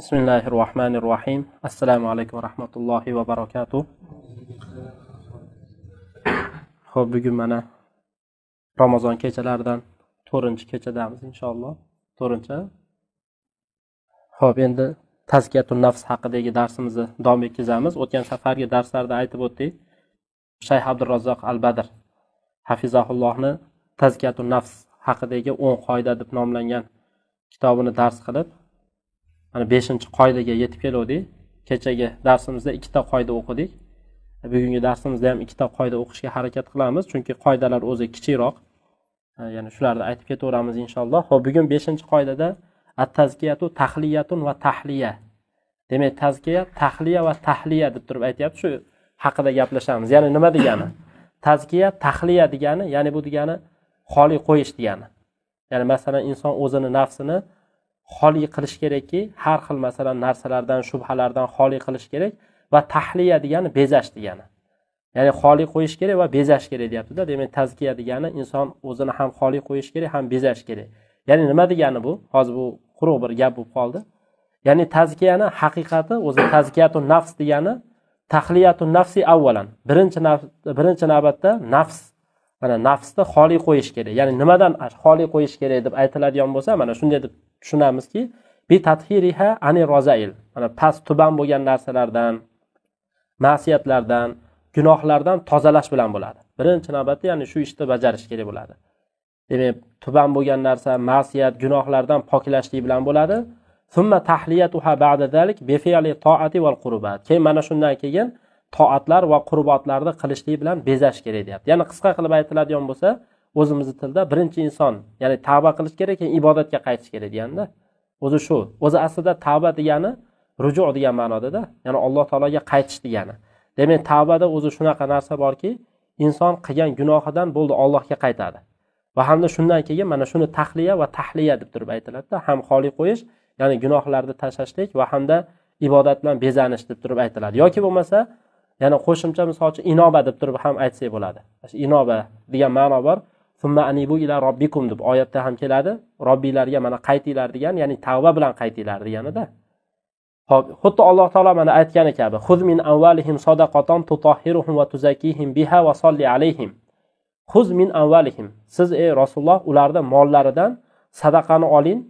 بسم الله الرحمن الرحيم السلام va ورحمة الله وبركاته خب bugun mana ramazon kechalaridan to'rtinchi kechadamiz inshaalloh to'rtinchi ho'p endi tazkiyatun nafs haqidagi darsimizni davom etkazamiz o'tgan safargi darslarda aytib o'tdik shayx abdurazzoq al badr hafizahullohni tazkiyatun nafs haqidagi o'n qoida deb nomlangan kitobini dars qilib mana beshinchi qoidaga yetib keluvdik kechagi darsimizda ikkita qoida o'qidik bugungi darsimizda ham ikkita qoida o'qishga harakat qilamiz chunki qoidalar o'zi kichikroq ya'ni shularni aytib ketaveramiz inshaalloh ho'p bugun beshinchi qoidada at tazkiyatu tahliyatun va tahliya demak tazkiya tahliya va tahliya deb turib aytyapti shu haqida gaplashamiz ya'ni nima degani tazkiya tahliya degani ya'ni bu degani xoli qo'yish degani ya'ni masalan inson o'zini nafsini xoli qilish kerakki har xil masalan narsalardan shubhalardan xoli qilish kerak va tahliya degani bezash degani ya'ni xoli qo'yish kerak va bezash kerak deyaptida demak tazkiya degani inson o'zini ham xoli qo'yish kerak ham bezash kerak ya'ni nima degani bu hozir bu quruq bir gap bo'lib qoldi ya'ni tazkiyani haqiqati o'zi tazkiyatu nafs degani tahliyatu nafsi avvalan birinchi birinchi navbatda nafs mana nafsni xoli qo'yish kerak ya'ni nimadan xoli qo'yish kerak deb aytiladigan bo'lsa mana shunday deb tushunamizki ani rozail mana past tuban bo'lgan narsalardan ma'siyatlardan gunohlardan tozalash bilan bo'ladi birinchi navbatda ya'ni shu ishni bajarish kerak bo'ladi demak tuban bo'lgan narsa ma'siyat gunohlardan poklashlik bilan bo'ladi keyin mana shundan keyin toatlar va qurbotlarni qilishlik bilan bezash kerak deyapti ya'ni qisqa qilib aytiladigan bo'lsa o'zimizni tilda birinchi inson ya'ni tavba qilish kerak keyin ibodatga qaytish kerak deganda o'zi shu o'zi aslida tavba degani ruju degan ma'nodada ya'ni alloh taologa qaytish degani demak tavbada o'zi shunaqa narsa borki inson qilgan gunohidan bo'ldi ollohga qaytadi va hamda shundan keyin mana shuni tahliya va tahliya deb turib aytiladida ham xoli qo'yish ya'ni gunohlarni tashlashlik va hamda ibodat bilan bezanish deb turib aytiladi yoki bo'lmasa ya'ni qo'shimcha misol uchun inoba deb turib ham aytsak bo'ladi inoba degan ma'no bor summa anibu ila robbikum deb oyatda ham keladi robbiylarga mana qaytinglar degan ya'ni tavba bilan qaytinglar deganida ho'p xuddi alloh taolo mana aytgani kabi xuz min avvalihim sadaqatan tutohhiruhum va tuzakihim biha va solli alayhim xuz min avvalihim siz ey rasululloh ularni mollaridan sadaqani oling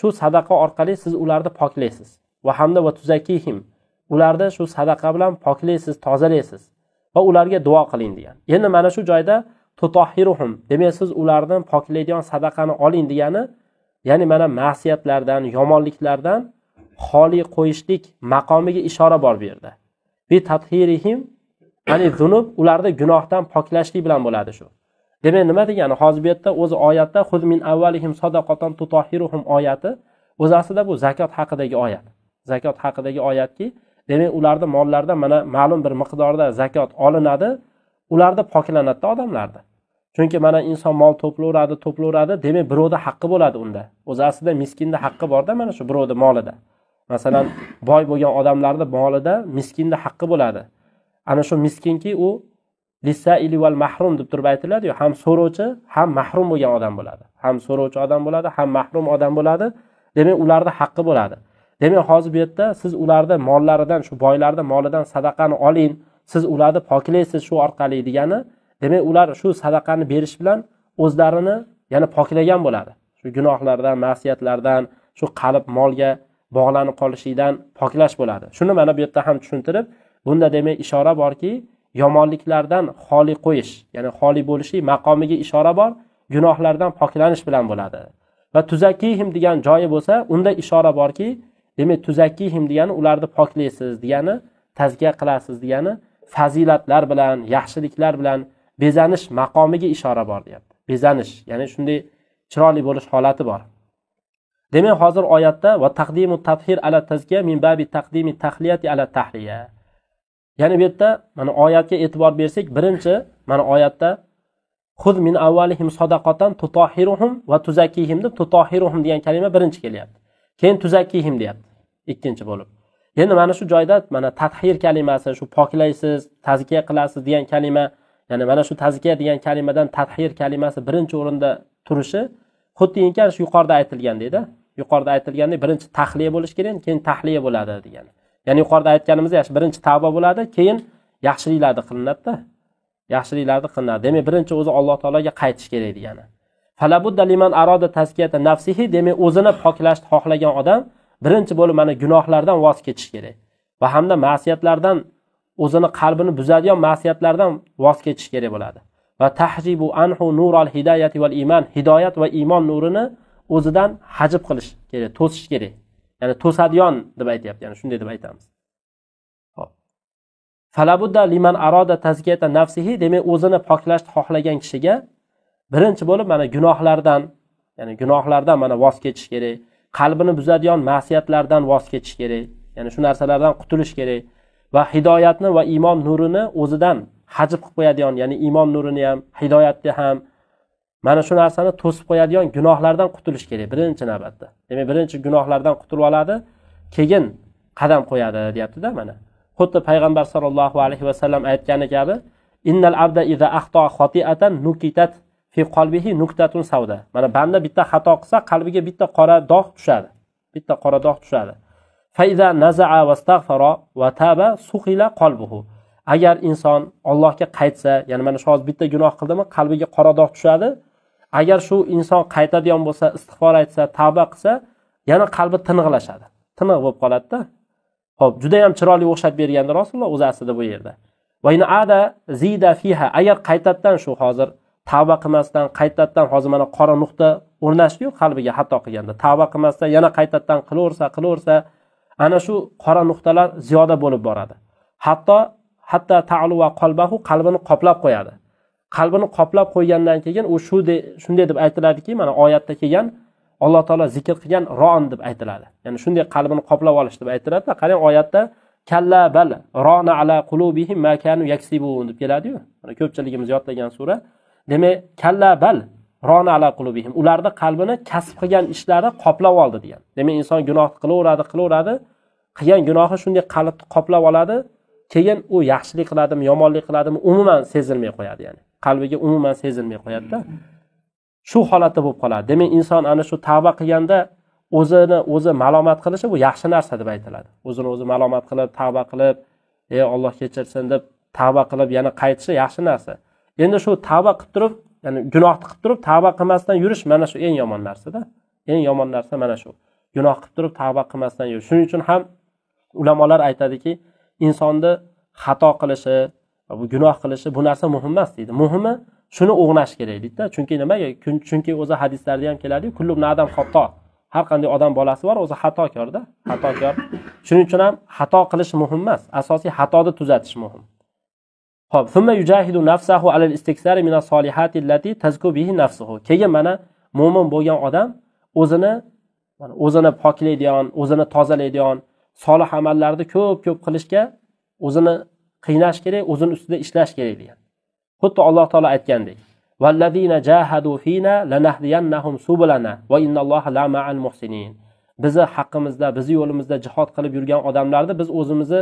shu sadaqa orqali siz ularni poklaysiz va hamda va tuzakihim ularni shu sadaqa bilan poklaysiz tozalaysiz va ularga duo qiling degan endi mana shu joyda tutohiruhum demak siz ulardan poklaydigan sadaqani oling degani ya'ni mana ma'siyatlardan yomonliklardan xoli qo'yishlik maqomiga ishora bor bu yerda bi tathirihim ya'ni zunub ularni gunohdan poklashlik bilan bo'ladi shu demak nima degani hozir bu yerda o'zi oyatda xud min avvalihim sadaqatan tutohiruhum oyati o'zi aslida bu zakot haqidagi oyat zakot haqidagi oyatki demak ularni mollaridan mana ma'lum bir miqdorda zakot olinadi ularni poklanadida odamlarni chunki mana inson mol to'plaveradi to'plaveradi demak birovni haqqi bo'ladi unda o'zi aslida miskinni haqqi borda mana shu birovni molida masalan boy bo'lgan odamlarni molida miskinni haqqi bo'ladi ana shu miskinki u lisaili val mahrum deb turib aytiladiyu ham so'rovchi ham mahrum bo'lgan odam bo'ladi ham so'rovchi odam bo'ladi ham mahrum odam bo'ladi demak ularni haqqi bo'ladi demak hozir bu yerda siz ularni mollaridan shu boylarni molidan sadaqani oling siz ularni poklaysiz shu orqali degani demak ular shu sadaqani berish bilan o'zlarini yana poklagan bo'ladi shu gunohlardan ma'siyatlardan shu qalb molga bog'lanib qolishlikdan poklash bo'ladi shuni mana bu yerda ham tushuntirib bunda demak ishora borki yomonliklardan xoli qo'yish ya'ni xoli bo'lishlik maqomiga ishora bor gunohlardan poklanish bilan bo'ladi va tuzakihim degan joyi bo'lsa unda ishora borki demak tuzakkihim degani ularni poklaysiz degani tazkiya qilasiz degani fazilatlar bilan yaxshiliklar bilan bezanish maqomiga ishora bor deyapti bezanish ya'ni shunday chiroyli bo'lish holati bor demak hozir oyatda va taqdimu tathir ala tazkiya min babi taqdimi tahliyati ala tahliya ya'ni bu yerda mana oyatga e'tibor bersak birinchi mana oyatda xud min avvalihim sadaqatan tutohiruhum va tuzakihim deb tutohiruhum degan kalima birinchi kelyapti keyin tuzakiyim deyapti ikkinchi bo'lib endi mana shu joyda mana tathir kalimasi shu poklaysiz tazkiya qilasiz degan kalima ya'ni mana shu tazkiya degan kalimadan tathir kalimasi birinchi o'rinda turishi xuddiki shu yuqorida aytilgandekda yuqorida aytilgandek birinchi tahliya bo'lishi kerak keyin tahliya bo'ladi degani ya'ni yuqorida aytganimizdek birinchi tavba bo'ladi keyin yaxshiliklarni qilinadida yaxshiliklarni qilinadi demak birinchi o'zi alloh taologa qaytish kerak degani falabudda liman aroda taskiyata nafsihi demak o'zini poklashni xohlagan odam birinchi bo'lib mana gunohlardan voz kechish kerak va hamda ma'siyatlardan o'zini qalbini buzadigan ma'siyatlardan voz kechish kerak bo'ladi va tahjibu anhu nural hidoyati val iymon hidoyat va iymon nurini o'zidan hajib qilish kerak to'sish kerak ya'ni to'sadigan deb aytyapti ya'ni shunday deb aytamiz falabudda liman aroda tazkiyata nafsihi demak o'zini poklashni xohlagan kishiga birinchi bo'lib mana gunohlardan ya'ni gunohlardan mana voz kechish kerak qalbini buzadigan ma'siyatlardan voz kechish kerak ya'ni shu narsalardan qutulish kerak va hidoyatni va iymon nurini o'zidan hajib qilib qo'yadigan ya'ni iymon nurini ham hidoyatni ham mana shu narsani to'sib qo'yadigan gunohlardan qutulish kerak birinchi navbatda demak birinchi gunohlardan qutulib oladi keyin qadam qo'yadi deyaptida mana xuddi payg'ambar sollallohu alayhi vasallam aytgani kabi innal abda iza axto xotiatan nukitat fi qalbihi savda mana banda bitta xato qilsa qalbiga bitta qora dog' tushadi bitta qora dog' tushadi faiza nazaa vastag'faro va taba suhila qalbuhu agar inson ollohga qaytsa ya'ni mana shu hozir bitta gunoh qildimi qalbiga qora dog' tushadi agar shu inson qaytadigan bo'lsa istig'for aytsa tavba qilsa yana qalbi tiniqlashadi tiniq bo'lib qoladida ho'p judayam chiroyli o'xshatib bergandi rasululloh o'zi aslida bu yerda agar qaytadan shu hozir tavba qilmasdan qaytadan hozir mana qora nuqta o'rnashdi o'rnashdiyu qalbiga xato qilganda tavba qilmasdan yana qaytadan qilaversa qilaversa ana shu qora nuqtalar ziyoda bo'lib boradi hatto hatto taluva qalbahu qalbini qoplab qo'yadi qalbini qoplab qo'ygandan keyin u shu shunday deb aytiladiki mana oyatda kelgan alloh taolo zikr qilgan ron deb aytiladi ya'ni shunday qalbini qoplab olish deb aytiladida qarang oyatda kalla bal rona ala qulubihim ma kanu yaksibun deb keladiyu ko'pchiligimiz yodlagan sura demak kalla bal rona ala qulubihim ularni qalbini kasb qilgan ishlari qoplab oldi degan demak inson gunoh qilaveradi qilaveradi qilgan gunohi shunday qalbni qoplab oladi keyin u yaxshilik qiladimi yomonlik qiladimi umuman sezilmay qo'yadi ya'ni qalbiga umuman sezilmay qo'yadida shu holatda bo'lib qoladi demak inson ana shu tavba qilganda o'zini o'zi malomat qilishi bu yaxshi narsa deb aytiladi o'zini o'zi malomat qilib tavba qilib ey olloh kechirsin deb tavba qilib yana qaytishi yaxshi narsa endi shu tavba qilib turib ya'ni gunohni qilib turib tavba qilmasdan yurish mana shu eng yomon narsada eng yomon narsa mana shu gunoh qilib turib tavba qilmasdan yurish shuning uchun ham ulamolar aytadiki insonni xato qilishi bu gunoh qilishi bu narsa muhim emas deydi muhimi shuni o'g'nash kerak deydida chunki nimaga chunki o'zi hadislarda ham keladiku kullu adam xato har qanday odam bolasi bor o'zi xatokorda xatokor shuning uchun ham xato qilish muhim emas asosiy xatoni tuzatish muhim hop yujahidu nafsahu istiksari mina solihati allati bihi nafsuhu keyin mana mo'min bo'lgan odam o'zini o'zini poklaydigan o'zini tozalaydigan solih amallarni ko'p ko'p qilishga o'zini qiynash kerak o'zini ustida ishlash kerak degan xuddi alloh taolo aytgandek bizni haqqimizda bizni yo'limizda jihod qilib yurgan odamlarni biz o'zimizni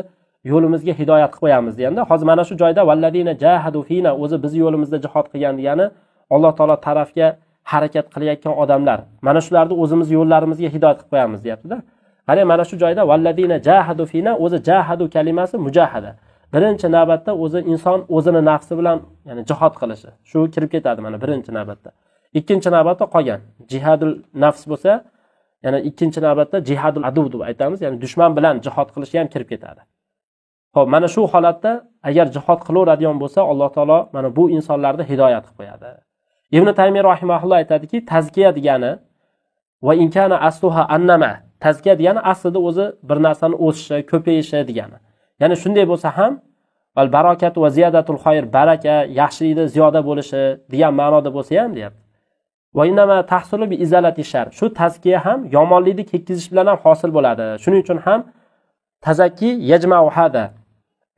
yo'limizga hidoyat qilib qo'yamiz deganda hozir mana shu joyda valladina jahadu fina o'zi bizni yo'limizda jihod qilgan degani alloh taolo tarafga harakat qilayotgan odamlar mana shularni o'zimiz yo'llarimizga hidoyat qilib qo'yamiz deyaptida qarang mana shu joyda valladina jahadu fina o'zi jahadu kalimasi mujahada birinchi navbatda o'zi inson o'zini nafsi bilan ya'ni jihod qilishi shu kirib ketadi mana birinchi navbatda ikkinchi navbatda qolgan jihadul nafs bo'lsa yana ikkinchi navbatda jihadul adu deb aytamiz ya'ni dushman bilan jihod qilish ham kirib ketadi ho'p mana shu holatda agar jihod qilaveradigan bo'lsa alloh taolo mana bu insonlarni hidoyat qilib qo'yadi ibn taymiy rahimaulloh aytadiki tazkiya degani va inkana asluha annama tazkiya degani aslida o'zi bir narsani o'sishi ko'payishi degani ya'ni shunday bo'lsa ham val barokat va ziyadatul xoyr baraka yaxshilikni ziyoda bo'lishi degan ma'noda bo'lsa ham deyapti shar shu tazkiya ham yomonlikni ketkizish bilan ham hosil bo'ladi shuning uchun ham tazakki yajmauhada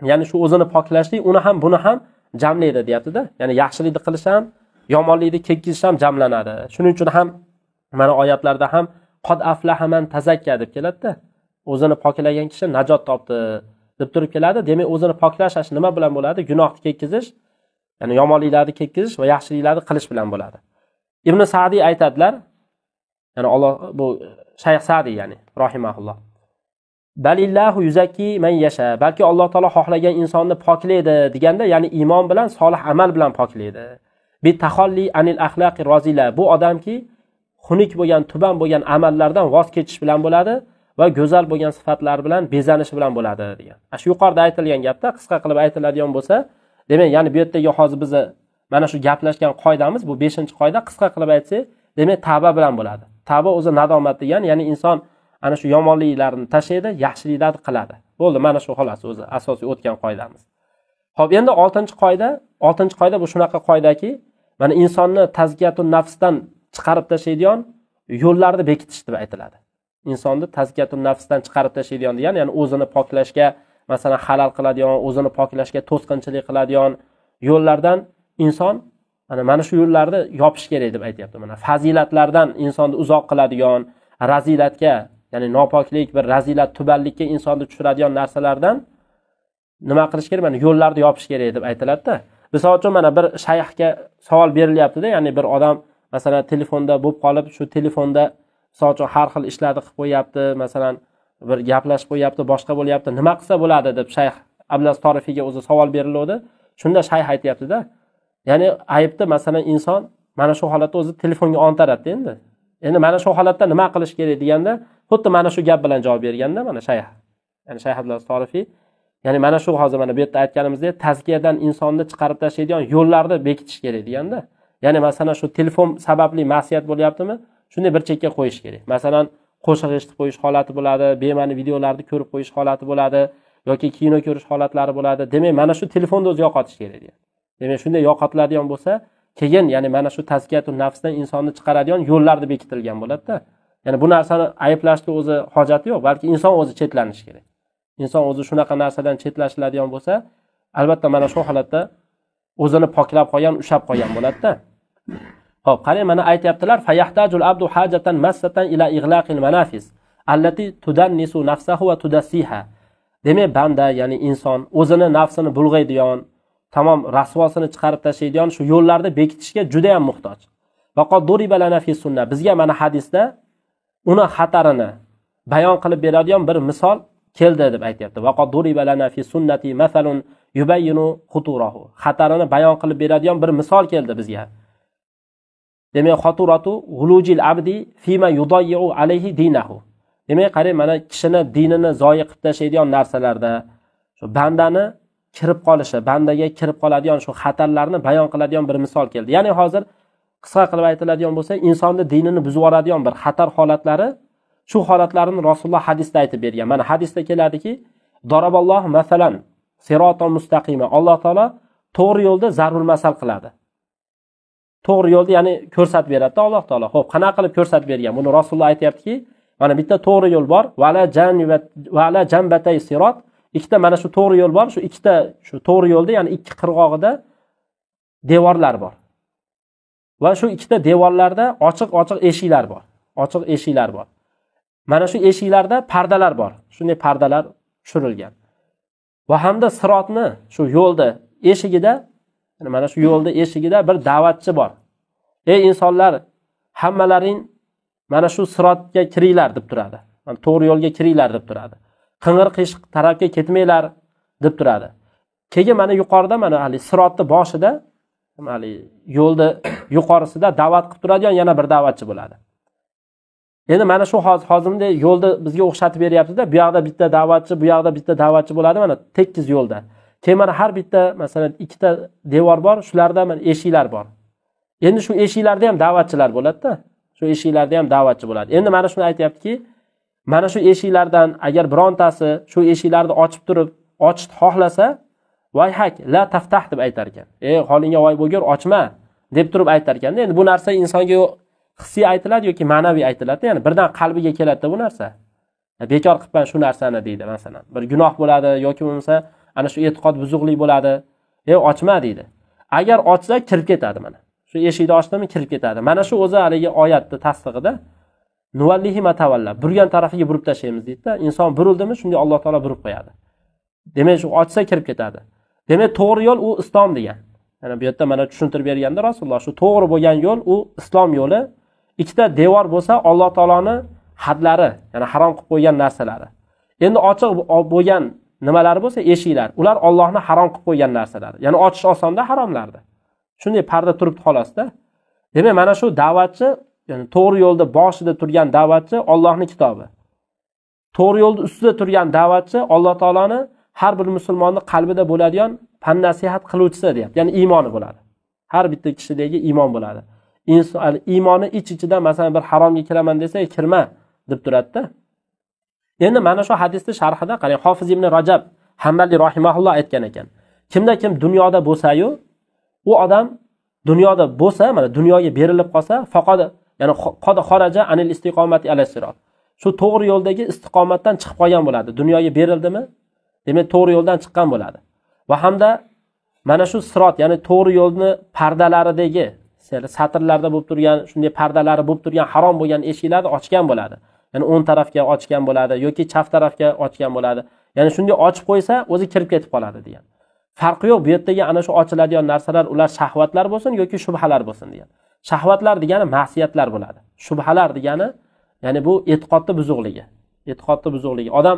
ya'ni shu o'zini poklashlik uni ham buni ham jamlaydi deyaptida ya'ni yaxshilikni qilish ham yomonlikni ketkazish ham jamlanadi shuning uchun ham mana oyatlarda ham qod aflahaman tazakka deb keladida o'zini poklagan kishi najot topdi deb turib keladi demak o'zini poklash nima bilan bo'ladi gunohni kekkizish ya'ni yomonliklarni kekkizish va yaxshiliklarni qilish bilan bo'ladi ibn sadiy aytadilar ya'ni alloh bu shayx sadiy ya'ni rohimaulloh balillahu yuzaki man yasha balki alloh taolo xohlagan insonni poklaydi deganda ya'ni iymon bilan solih amal bilan poklaydi bitaholli anil axloqi rozila bu odamki xunuk bo'lgan tuban bo'lgan amallardan voz kechish bilan bo'ladi va go'zal bo'lgan sifatlar bilan bezanish bilan bo'ladi degan ana shu yuqorida aytilgan gapda qisqa qilib aytiladigan bo'lsa demak ya'ni bu yerdagi hozir bizni mana shu gaplashgan qoidamiz bu beshinchi qoida qisqa qilib aytsak demak tavba bilan bo'ladi tavba o'zi nadomat degani ya'ni inson ana shu yomonliklarni tashlaydi yaxshiliklarni qiladi bo'ldi mana shu xolos o'zi asosiy o'tgan qoidamiz ho'p endi oltinchi qoida oltinchi qoida bu shunaqa qoidaki mana insonni tazkiyatu nafsdan chiqarib tashlaydigan yo'llarni bekitish deb aytiladi insonni tazkiyatu nafsdan chiqarib tashlaydigan degani ya'ni o'zini poklashga masalan halal qiladigan o'zini poklashga to'sqinchilik qiladigan yo'llardan inson ana mana shu yo'llarni yopish kerak deb aytyapti mana fazilatlardan insonni uzoq qiladigan razilatga ya'ni nopoklik bir razilat tubanlikka insonni tushiradigan narsalardan nima qilish kerak mana yo'llarni yopish kerak deb aytiladida misol uchun mana bir shayxga savol berilyaptida ya'ni bir odam masalan telefonda bo'lib qolib shu telefonda misol uchun har xil ishlarni qilib qo'yyapti masalan bir gaplashib qo'yyapti boshqa bo'lyapti nima qilsa bo'ladi deb shayx ablas torifiyga o'zi savol beriluvdi shunda shayx aytyaptida ya'ni aybni masalan inson mana shu holatda o'zi telefonga ontaradida endi endi mana shu holatda nima qilish kerak deganda xuddi mana shu gap bilan javob berganda mana shayx ya'ni shayx abdulaziz torifiy ya'ni mana shu hozir mana bu yerda aytganimizdek tazkiyadan insonni chiqarib tashlaydigan yo'llarni bekitish kerak deganda ya'ni masalan shu telefon sababli masiyat bo'lyaptimi shunday bir chekka qo'yish kerak masalan qo'shiq eshitib qo'yish holati bo'ladi bema'ni videolarni ko'rib qo'yish holati bo'ladi yoki kino ko'rish holatlari bo'ladi demak mana shu telefonni o'zi yo'qotish kerak demak shunday yo'qotiladigan bo'lsa keyin ya'ni mana shu tazkiyatu nafsdan insonni chiqaradigan yo'llarni bekitilgan bo'ladida ya'ni bu narsani ayblashni o'zi hojati yo'q balki inson o'zi chetlanishi kerak inson o'zi shunaqa narsadan chetlashiladigan bo'lsa albatta mana shu holatda o'zini poklab qolgan ushlab qolgan bo'ladida ho'p qarang mana aytyaptilar fayahtajul abdu hajatan massatan ila iglaqil manafis allati tudannisu nafsahu va tudassiha demak banda ya'ni inson o'zini nafsini bulg'aydigan tamom rasvosini chiqarib tashlaydigan shu yo'llarni bekitishga juda yam muhtoj bizga mana hadisda uni xatarini bayon qilib beradigan bir misol keldi deb aytyapti xatarini bayon qilib beradigan bir misol keldi bizga demak abdi fima alayhi dinahu demak qarang mana kishini dinini zoyi qilib tashlaydigan narsalarda shu bandani kirib qolishi bandaga kirib qoladigan shu xatarlarni bayon qiladigan bir misol keldi ya'ni hozir qisqa qilib aytiladigan bo'lsa insonni dinini buzib yuboradigan bir xatar holatlari shu holatlarni rasululloh hadisda aytib bergan mana hadisda keladiki doroballoh masalan siroto mustaqima alloh taolo to'g'ri yo'lda zarur masal qiladi to'g'ri yo'lni ya'ni ko'rsatib beradida alloh taolo ho'p qanaqa qilib ko'rsatib bergan buni rasululloh aytyaptiki mana bitta to'g'ri yo'l bor vala vala jambatay sirot ikkita mana shu to'g'ri yo'l bor shu ikkita shu to'g'ri yo'lda ya'ni ikki qirg'og'ida devorlar bor va shu ikkita devorlarda ochiq ochiq eshiklar bor ochiq eshiklar bor mana shu eshiklarda pardalar bor shunday pardalar tushirilgan va hamda sirotni shu yo'lni eshigida mana shu yo'lni eshigida bir da'vatchi bor ey insonlar hammalaring mana shu sirotga kiringlar deb turadi to'g'ri yo'lga kiringlar deb turadi qing'ir qiyshiq tarafga ketmanglar deb turadi keyin mana yuqorida mana haligi sirotni boshida haligi yo'lni yuqorisida da'vat qilib turadigan yana bir da'vatchi bo'ladi endi mana shu hozirda yo'lni bizga o'xshatib beryaptida bu yoqda bitta da'vatchi bu yoqda bitta da'vatchi bo'ladi mana tekis yo'lda keyin mana har bitta masalan ikkita devor bor shularda mana eshiklar bor endi shu eshiklarda ham da'vatchilar bo'ladida shu eshiklarda ham da'vatchi bo'ladi endi mana shuni aytyaptiki mana shu eshiklardan agar birontasi shu eshiklarni ochib turib ochishni xohlasa voy hak la taftah deb aytar ekan ey holingga voy bo'lgur ochma deb turib aytar ekanda endi bu narsa insonga hissiy aytiladi yoki ma'naviy aytiladi ya'ni birdan qalbiga keladida bu narsa e, bekor qilibman shu narsani deydi masalan bir gunoh bo'ladi yoki bo'lmasa ana shu e'tiqod buzuqlik bo'ladi e ochma deydi agar ochsa kirib ketadi mana shu eshikni ochdimi kirib ketadi mana shu o'zi haligi oyatni tasdig'ida nuvallihi burgan tarafiga burib tashlaymiz deydida inson burildimi shunday alloh taolo burib qo'yadi demak shu ochsa kirib ketadi demak to'g'ri yo'l u islom degan mana bu yerda mana tushuntirib berganda rasululloh shu to'g'ri bo'lgan yo'l u islom yo'li ikkita devor bo'lsa alloh taoloni hadlari ya'ni harom qilib qo'ygan narsalari endi ochiq bo'lgan nimalari bo'lsa eshiklar ular ollohni harom qilib qo'ygan narsalari ya'ni ochish osonda haromlarni shunday parda turibdi xolosda demak mana shu da'vatchi ya'ni to'g'ri yo'lda boshida turgan da'vatchi ollohni kitobi to'g'ri yo'lni ustida turgan da'vatchi alloh taoloni har bir musulmonni qalbida bo'ladigan pan nasihat qiluvchisi deyapti ya'ni iymoni bo'ladi har bitta kishidagi iymon bo'ladi iymoni ich ichidan masalan bir haromga kiraman desa kirma deb turadida endi mana shu hadisni sharhida qarang hofiz ibn rajab hambali rohimaulloh aytgan ekan kimda kim dunyoda bo'lsayu u odam dunyoda bo'lsa mana dunyoga berilib qolsa faqat ya'ni xoraja anil istiqomati ala shu to'g'ri yo'ldagi istiqomatdan chiqib qolgan bo'ladi dunyoga berildimi demak to'g'ri yo'ldan chiqqan bo'ladi va hamda mana shu sirot ya'ni to'g'ri yo'lni pardalaridagi satrlarda bo'lib turgan shunday pardalari bo'lib turgan harom bo'lgan eshiklarni ochgan bo'ladi ya'ni o'ng tarafga ochgan bo'ladi yoki chap tarafga ochgan bo'ladi ya'ni shunday ochib qo'ysa o'zi kirib ketib qoladi degan farqi yo'q bu yerdagi ana shu ochiladigan narsalar ular shahvatlar bo'lsin yoki shubhalar bo'lsin degan shahvatlar degani ma'siyatlar bo'ladi shubhalar degani ya'ni bu e'tiqodni buzuqligi e'tiqodni buzuqligi odam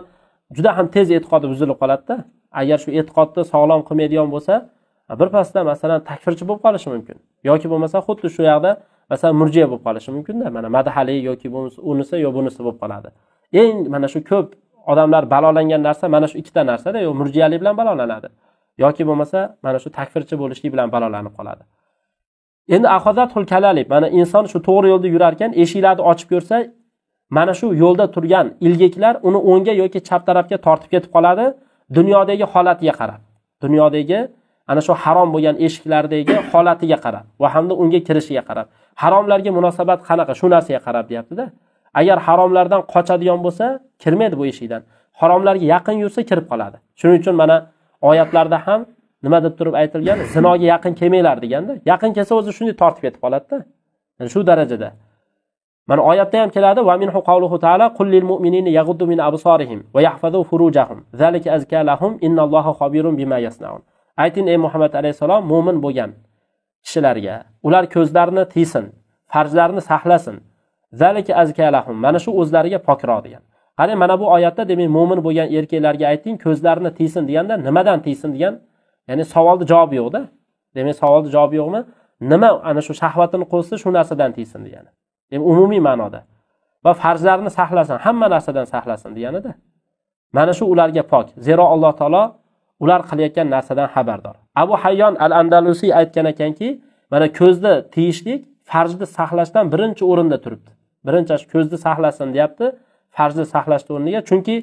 juda ham tez e'tiqodi buzilib qoladida agar shu e'tiqodni sog'lom qilmaydigan bo'lsa birpasda masalan takfirchi bo'lib qolishi mumkin yoki bo'lmasa xuddi shu yoqda masalan murjiya bo'lib qolishi mumkinda mana madhali yoki bo'lmasa unisi yo bunisi bo'lib qoladi eng mana shu ko'p odamlar balolangan narsa mana shu ikkita narsada yo murjiyalik bilan balolanadi yoki bo'lmasa mana shu takfirchi bo'lishlik bilan balolanib qoladi endi ahozatul kalalik mana inson shu to'g'ri yo'lda yurar ekan eshiklarni ochib ko'rsa mana shu yo'lda turgan ilgaklar uni o'ngga yoki chap tarafga tortib ketib qoladi dunyodagi holatiga qarab dunyodagi ana shu harom bo'lgan eshiklardagi holatiga qarab va hamda unga kirishiga qarab haromlarga munosabat qanaqa shu narsaga qarab deyaptida agar haromlardan qochadigan bo'lsa kirmaydi bu eshikdan haromlarga yaqin yursa kirib qoladi shuning uchun mana oyatlarda ham nima deb turib aytilgan zinoga yaqin kelmanglar deganda yaqin kelsa o'zi shunday tortib ketib qoladida shu darajada mana oyatda ham keladi va minhu qavluhu taala qullil mu'minina yaghuddu min absarihim va yahfazu furujahum zalika azka lahum innalloha khabirun bima yasnaun ayting ey muhammad alayhissalom mo'min bo'lgan kishilarga ular ko'zlarini tiysin farzlarini saqlasin zalika azka lahum mana shu o'zlariga pokroq degan qani mana bu oyatda demak mo'min bo'lgan erkaklarga ayting ko'zlarini tiysin deganda nimadan tiysin degan ya'ni savolni javobi yo'qda demak savolni javobi yo'qmi nima ana shu shahvatini qo'zsa shu narsadan tiysin degani demak umumiy ma'noda va farzlarni saqlasin hamma narsadan saqlasin deganida mana shu ularga pok zero alloh taolo ular qilayotgan narsadan xabardor abu hayyon al andalusiy aytgan ekanki mana ko'zni tiyishlik farzni saqlashdan birinchi o'rinda turibdi birinchi ko'zni saqlasin deyapti farzni saqlashni o'rniga chunki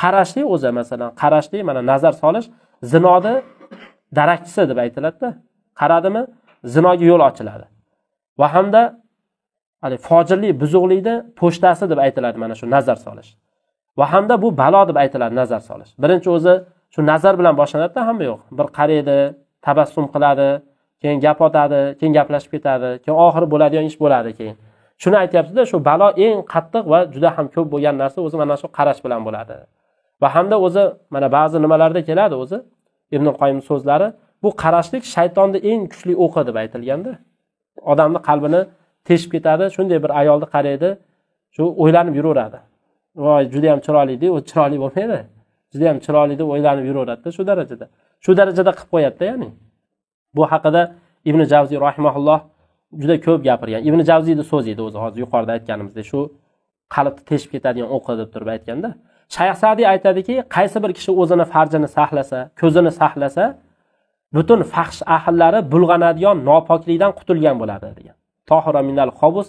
qarashlik o'zi masalan qarashlik mana nazar solish zinoni darakchisi deb aytiladida qaradimi zinoga yo'l ochiladi va hamda haligi fojirlik buzuqlikni pochtasi deb aytiladi mana shu nazar solish va hamda bu balo deb aytiladi nazar solish birinchi o'zi shu nazar bilan boshlanadida hamma yo'q bir qaraydi tabassum qiladi keyin gap otadi keyin gaplashib ketadi keyin oxiri bo'ladigan ish bo'ladi keyin shuni aytyaptida shu balo eng qattiq va juda ham ko'p bo'lgan narsa o'zi mana shu qarash bilan bo'ladi va hamda o'zi mana ba'zi nimalarda keladi o'zi ibn qoyim so'zlari bu qarashlik shaytonni eng kuchli o'qi deb aytilganda odamni qalbini teshib ketadi shunday bir ayolni qaraydi shu o'ylanib yuraveradi voy judayam chiroyliku u chiroyli bo'lmaydi judayam chiroyli deb o'ylanib yuraveradida shu darajada shu darajada qilib qo'yadida ya'ni bu haqida ibn javziy rahimaulloh juda ko'p gapirgan ibn javziyni so'zi edi o'zi hozir yuqorida aytganimizdek shu qalbni teshib ketadigan o'qi deb turib aytganda shayx sadiy aytadiki qaysi bir kishi o'zini farjini saqlasa ko'zini saqlasa butun faxsh ahllari bulg'anadigan nopoklikdan qutulgan bo'ladi degan tohira minal xobus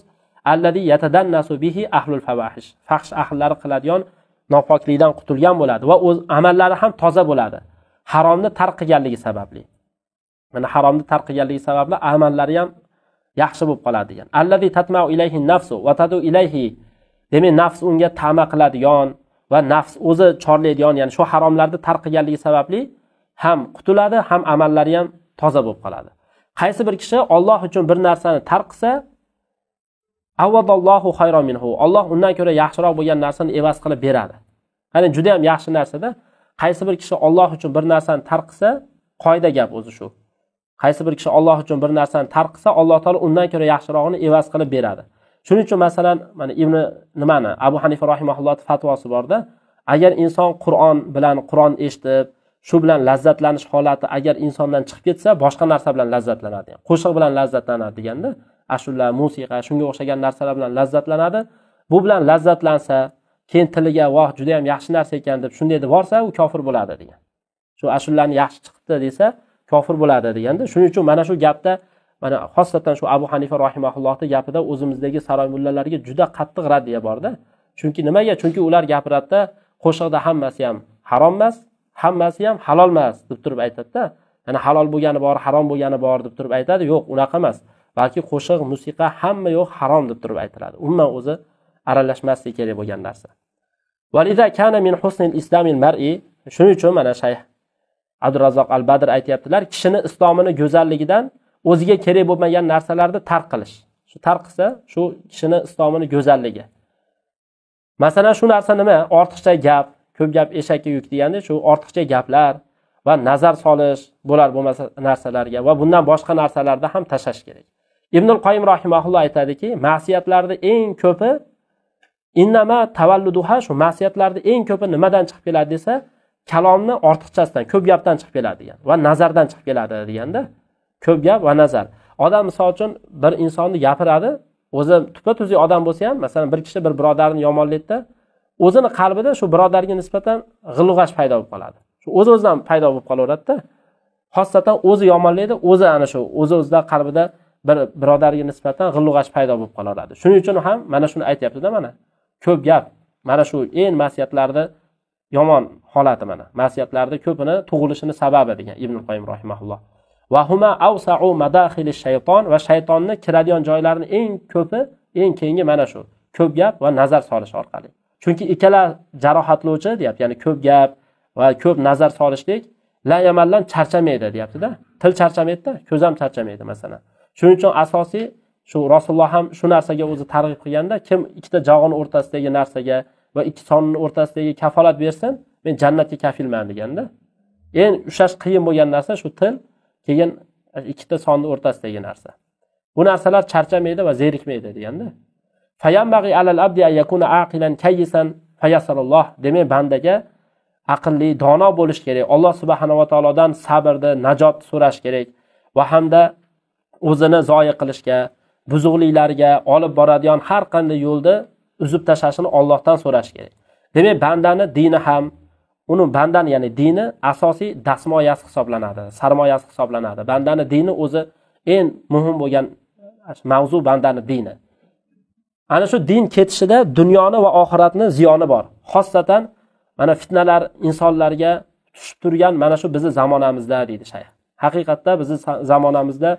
alladi yatadannasu bihi ahlul fawahish fahsh ahllari qiladigan nopoklikdan qutulgan bo'ladi va o'z amallari ham toza bo'ladi haromni tark qilganligi sababli mana haromni tark qilganligi sababli amallari ham yaxshi bo'lib qoladi degan alladi tatmau ilayhi nafsu va tadu ilayhi demak nafs unga tama qiladigan va nafs o'zi chorlaydigan ya'ni shu haromlarni tark qilganligi sababli ham qutuladi ham amallari ham toza bo'lib qoladi qaysi bir kishi olloh uchun bir narsani tark qilsa avvadallohu hayron minhu olloh undan ko'ra yaxshiroq bo'lgan narsani evaz qilib beradi ya'ni juda yam yaxshi narsada qaysi bir kishi olloh uchun bir narsani tark qilsa qoida gap o'zi shu qaysi bir kishi olloh uchun bir narsani tark qilsa alloh taolo undan ko'ra yaxshirog'ini evaz qilib beradi shuning uchun masalan mana ibn nimani abu hanifa rahimaullohni fatvosi borda agar inson qur'on bilan qur'on eshitib shu bilan lazzatlanish holati agar insondan chiqib ketsa boshqa narsa bilan lazzatlanadi qo'shiq bilan lazzatlanadi deganda ashula musiqa shunga o'xshagan narsalar bilan lazzatlanadi bu bilan lazzatlansa keyin tiliga voh juda yam yaxshi narsa ekan deb shunday deb borsa u kofir bo'ladi degan shu ashulani yaxshi chiqibdi desa kofir bo'ladi deganda shuning uchun mana shu gapda mana xosatan shu abu hanifa rohimaullohni gapida o'zimizdagi saroy mullalarga juda qattiq raddiya borda chunki nimaga chunki ular gapiradida qo'shiqda hammasi ham harom emas hammasi ham halol emas deb turib aytadida ya'ni halol bo'lgani bor harom bo'lgani bor deb turib aytadi yo'q unaqa emas balki qo'shiq musiqa hamma yo'q harom deb turib aytiladi umuman o'zi aralashmasligi kerak bo'lgan narsa shuning uchun mana shayx abdurazzoq al badr aytyaptilar kishini islomini go'zalligidan o'ziga kerak bo'lmagan narsalarni tark qilish shu tark qilsa shu kishini islomini go'zalligi masalan shu narsa nima ortiqcha gap ko'p gap eshakka yuk degani shu ortiqcha gaplar va nazar solish bo'lar bo'lmasa narsalarga va bundan boshqa narsalarda ham tashlash kerak ibnul qoyim rahimaulloh aytadiki ma'siyatlarni eng ko'pi innama tavalluduha shu ma'siyatlarni eng ko'pi nimadan chiqib keladi desa kalomni ortiqchasidan ko'p gapdan chiqib keladi degan va nazardan chiqib keladi deganda ko'p gap va nazar odam misol uchun bir insonni gapiradi o'zi tuppa tuzuk odam bo'lsa ham masalan bir kishi bir birodarini yomonlaydida o'zini qalbida shu birodarga nisbatan g'ilg'ash paydo bo'lib qoladi shu o'z o'zidan paydo bo'lib qolaveradida xosatan o'zi yomonlaydi o'zi ana shu o'zi o'zida qalbida bir birodarga nisbatan g'ilg'ash paydo bo'lib qolaveradi shuning uchun ham mana shuni aytyaptida mana ko'p gap mana shu eng masiyatlarni yomon holati mana masiyatlarni ko'pini tug'ilishini sababi degan ibn qoyim rahimaulloh shayton va shaytonni kiradigan joylarini eng ko'pi eng keyingi mana shu ko'p gap va nazar solish orqali chunki ikkala jarohatlovchi deyapti ya'ni ko'p gap va ko'p nazar solishlik la yamaldan charchamaydi deyaptida til charchamaydida ko'z ham charchamaydi masalan shuning uchun asosiy shu rasululloh ham shu narsaga o'zi targ'ib qilganda kim ikkita javon o'rtasidagi narsaga va ikki sonni o'rtasidagi kafolat bersin men jannatga kafilman deganda eng ushlash qiyin bo'lgan narsa shu til keyin ikkita sonni o'rtasidagi narsa bu narsalar charchamaydi va zerikmaydi deganda alal abdi demak bandaga aqlli dono bo'lish kerak alloh subhanava taolodan sabrni najot so'rash kerak va hamda o'zini zoya qilishga buzuqliklarga olib boradigan har qanday yo'lni uzib tashlashini ollohdan so'rash kerak demak bandani dini ham uni bandani ya'ni dini asosiy dasmoyasi hisoblanadi sarmoyasi hisoblanadi bandani dini o'zi eng muhim bo'lgan mavzu bandani dini ana shu din ketishida dunyoni va oxiratni ziyoni bor xossatan mana fitnalar insonlarga tushib turgan mana shu bizni zamonamizda deydi shayx haqiqatda bizni zamonamizda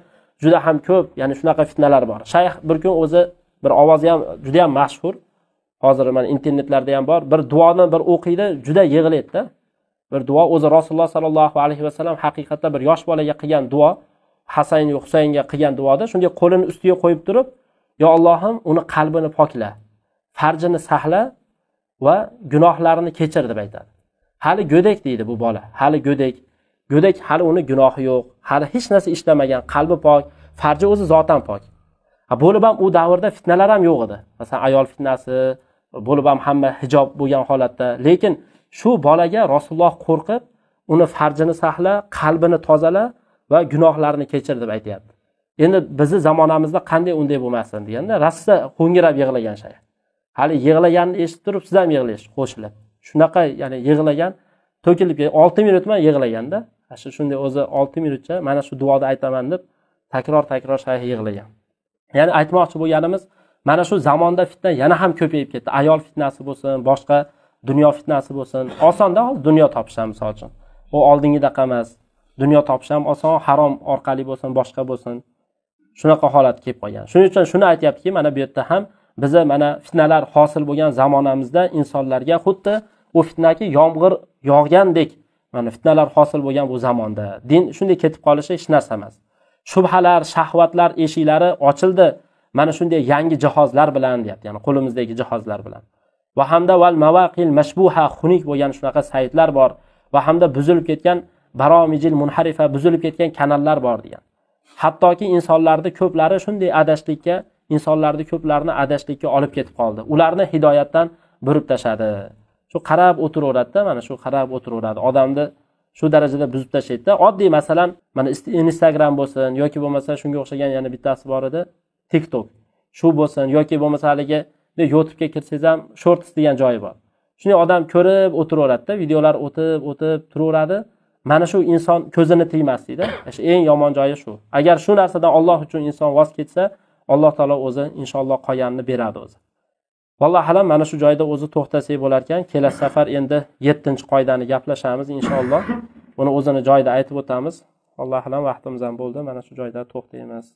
juda ham ko'p ya'ni shunaqa fitnalar bor shayx bir kun o'zi bir ovozi ham juda yam mashhur hozir mana internetlarda ham bor bir duoni bir o'qiydi juda yig'laydida bir duo o'zi rasululloh sollallohu alayhi vasallam haqiqatda bir yosh bolaga qilgan duo hasan husaynga qilgan duoda shunday qo'lini ustiga qo'yib turib yo allohim uni qalbini pokla farjini saqla va gunohlarini kechir deb aytadi hali go'dak deydi bu bola hali go'dak go'dak hali uni gunohi yo'q hali hech narsa ishlamagan qalbi pok farji o'zi zotan pok bo'lib ham u davrda fitnalar ham yo'q edi masalan ayol fitnasi bo'lib ham hamma hijob bo'lgan holatda lekin shu bolaga rasululloh qo'rqib uni farjini saqla qalbini tozala va gunohlarini kechir deb aytyapti endi bizni zamonamizda qanday unday bo'lmasin deganda rosa ho'ngrab yig'lagan shay hali yig'laganini eshitib turib siz ham yig'laysiz qo'shilib shunaqa ya'ni yig'lagan to'kilib olti minutman yig'laganda shu shunday o'zi olti minutcha mana shu duoni aytaman deb takror takror shayx yig'lagan ya'ni aytmoqchi bo'lganimiz mana shu zamonda fitna yana ham ko'payib ketdi ayol fitnasi bo'lsin boshqa dunyo fitnasi bo'lsin osonda hozir dunyo topish ham misol uchun u oldingidaqa emas dunyo topish ham oson harom orqali bo'lsin boshqa bo'lsin shunaqa holat kelib qolgan shuning uchun shuni aytyaptiki mana bu yerda ham bizni mana fitnalar hosil bo'lgan zamonamizda insonlarga xuddi u fitnaki yomg'ir yog'gandek mana fitnalar hosil bo'lgan bu zamonda din shunday ketib qolishi hech narsa emas shubhalar shahvatlar eshiklari ochildi mana shunday yangi jihozlar bilan deyapti ya'ni qo'limizdagi jihozlar bilan va hamda val mavaqil mashbuha xunuk bo'lgan shunaqa saytlar bor va hamda buzilib ketgan baromijil munharifa buzilib ketgan kanallar bor degan hattoki insonlarni ko'plari shunday adashlikka insonlarni ko'plarini adashlikka olib ketib qoldi ularni hidoyatdan burib tashladi shu qarab o'tiraveradida mana shu qarab o'tiraveradi odamni shu darajada buzib tashlaydida oddiy masalan mana instagram bo'lsin yoki bo'lmasa shunga o'xshagan yana bittasi bor edi tiktok shu bo'lsin yoki bo'lmasa haligi youtubega kirsangiz ham shorts degan joyi bor shunday odam ko'rib o'tiraveradida videolar o'tib o'tib turaveradi mana shu inson ko'zini tiymas shu eng yomon joyi shu agar shu narsadan olloh uchun inson voz kechsa alloh taolo o'zi inshaalloh qolganini beradi o'zi vallohu alam mana shu joyda o'zi to'xtasak bo'lar ekan kelasi safar endi yettinchi qoidani gaplashamiz inshaalloh buni o'zini joyida aytib o'tamiz allohu alam vaqtimiz ham bo'ldi mana shu joyda to'xtaymiz